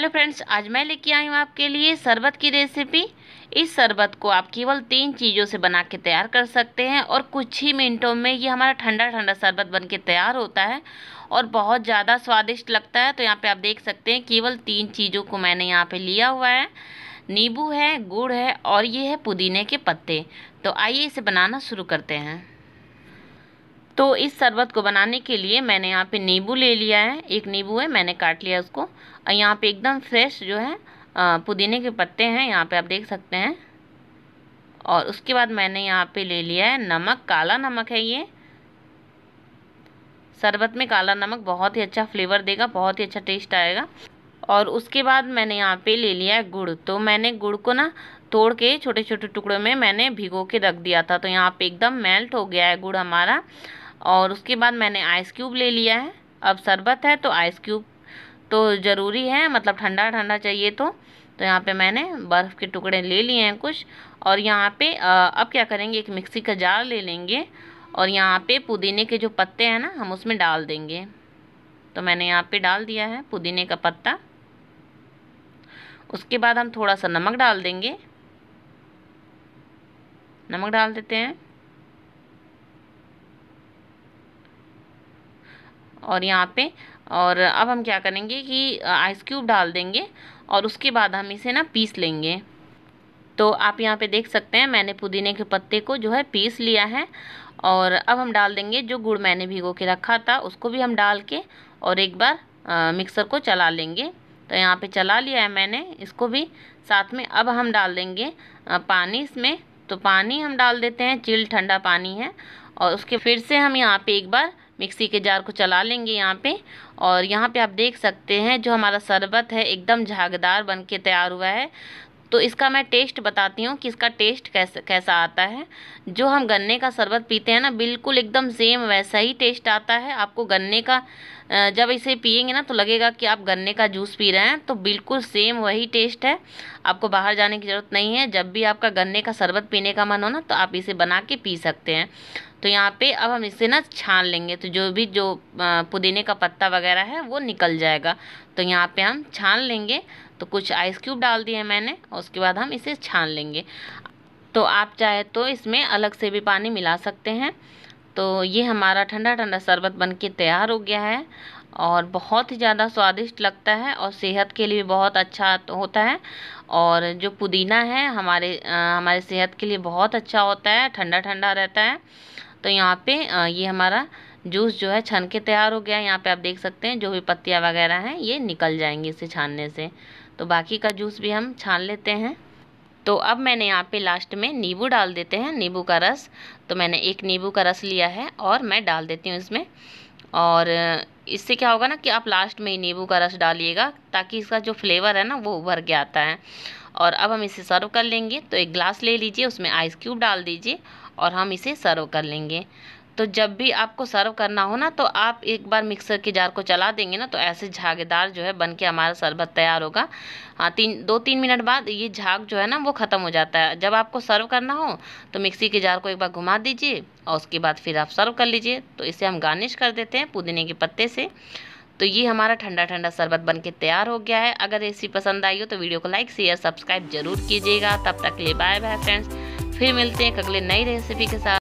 hello friends आज मैं लेके आई हूँ आपके लिए शरबत की रेसिपी इस शरबत को आप केवल तीन चीज़ों से बना के तैयार कर सकते हैं और कुछ ही मिनटों में ये हमारा ठंडा ठंडा शरबत बन के तैयार होता है और बहुत ज़्यादा स्वादिष्ट लगता है तो यहाँ पे आप देख सकते हैं केवल तीन चीज़ों को मैंने यहाँ पर लिया हुआ है नींबू है गुड़ है और ये है पुदीने के पत्ते तो आइए इसे बनाना शुरू करते हैं तो इस शरबत को बनाने के लिए मैंने यहाँ पे नींबू ले लिया है एक नींबू है मैंने काट लिया उसको और यहाँ पे एकदम फ्रेश जो है पुदीने के पत्ते हैं यहाँ पे आप देख सकते हैं और उसके बाद मैंने यहाँ पे ले लिया है नमक काला नमक है ये शरबत में काला नमक बहुत ही अच्छा फ्लेवर देगा बहुत ही अच्छा टेस्ट आएगा और उसके बाद मैंने यहाँ पे ले लिया है गुड़ तो मैंने गुड़ को ना तोड़ के छोटे छोटे टुकड़ों में मैंने भिगो के रख दिया था तो यहाँ पे एकदम मेल्ट हो गया है गुड़ हमारा और उसके बाद मैंने आइस क्यूब ले लिया है अब शरबत है तो आइस क्यूब तो ज़रूरी है मतलब ठंडा ठंडा चाहिए तो तो यहाँ पे मैंने बर्फ़ के टुकड़े ले लिए हैं कुछ और यहाँ पे अब क्या करेंगे एक मिक्सी का जार ले लेंगे और यहाँ पे पुदीने के जो पत्ते हैं ना हम उसमें डाल देंगे तो मैंने यहाँ पे डाल दिया है पुदीने का पत्ता उसके बाद हम थोड़ा सा नमक डाल देंगे नमक डाल देते हैं और यहाँ पे और अब हम क्या करेंगे कि आइस क्यूब डाल देंगे और उसके बाद हम इसे ना पीस लेंगे तो आप यहाँ पे देख सकते हैं मैंने पुदीने के पत्ते को जो है पीस लिया है और अब हम डाल देंगे जो गुड़ मैंने भिगो के रखा था उसको भी हम डाल के और एक बार मिक्सर को चला लेंगे तो यहाँ पे चला लिया है मैंने इसको भी साथ में अब हम डाल देंगे पानी इसमें तो पानी हम डाल देते हैं चिल ठंडा पानी है और उसके फिर से हम यहाँ पे एक बार मिक्सी के जार को चला लेंगे यहाँ पे और यहाँ पे आप देख सकते हैं जो हमारा शरबत है एकदम झागदार बन के तैयार हुआ है तो इसका मैं टेस्ट बताती हूँ कि इसका टेस्ट कैसा कैसा आता है जो हम गन्ने का शरबत पीते हैं ना बिल्कुल एकदम सेम वैसा ही टेस्ट आता है आपको गन्ने का जब इसे पियेंगे ना तो लगेगा कि आप गन्ने का जूस पी रहे हैं तो बिल्कुल सेम वही टेस्ट है आपको बाहर जाने की ज़रूरत नहीं है जब भी आपका गन्ने का शरबत पीने का मन हो ना तो आप इसे बना के पी सकते हैं तो यहाँ पे अब हम इसे ना छान लेंगे तो जो भी जो पुदीने का पत्ता वगैरह है वो निकल जाएगा तो यहाँ पे हम छान लेंगे तो कुछ आइस क्यूब डाल दिए मैंने और उसके बाद हम इसे छान लेंगे तो आप चाहे तो इसमें अलग से भी पानी मिला सकते हैं तो ये हमारा ठंडा ठंडा शरबत बन के तैयार हो गया है और बहुत ही ज़्यादा स्वादिष्ट लगता है और सेहत के लिए बहुत अच्छा होता है और जो पुदीना है हमारे आ, हमारे सेहत के लिए बहुत अच्छा होता है ठंडा ठंडा रहता है तो यहाँ पे ये हमारा जूस जो है छन के तैयार हो गया यहाँ पर आप देख सकते हैं जो भी पत्तियाँ वगैरह हैं ये निकल जाएंगी इसे छानने से तो बाकी का जूस भी हम छान लेते हैं तो अब मैंने यहाँ पे लास्ट में नींबू डाल देते हैं नींबू का रस तो मैंने एक नींबू का रस लिया है और मैं डाल देती हूँ इसमें और इससे क्या होगा ना कि आप लास्ट में ही नींबू का रस डालिएगा ताकि इसका जो फ्लेवर है ना वो उभर के आता है और अब हम इसे सर्व कर लेंगे तो एक ग्लास ले लीजिए उसमें आइस क्यूब डाल दीजिए और हम इसे सर्व कर लेंगे तो जब भी आपको सर्व करना हो ना तो आप एक बार मिक्सर के जार को चला देंगे ना तो ऐसे झागेदार जो है बन के हमारा शरबत तैयार होगा हाँ तीन दो तीन मिनट बाद ये झाग जो है ना वो ख़त्म हो जाता है जब आपको सर्व करना हो तो मिक्सी के जार को एक बार घुमा दीजिए और उसके बाद फिर आप सर्व कर लीजिए तो इसे हम गार्निश कर देते हैं पुदीने के पत्ते से तो ये हमारा ठंडा ठंडा शरबत बन के तैयार हो गया है अगर रेसिपी पसंद आई हो तो वीडियो को लाइक शेयर सब्सक्राइब जरूर कीजिएगा तब तक लिए बाय बाय फ्रेंड्स फिर मिलते हैं अगले नई रेसिपी के साथ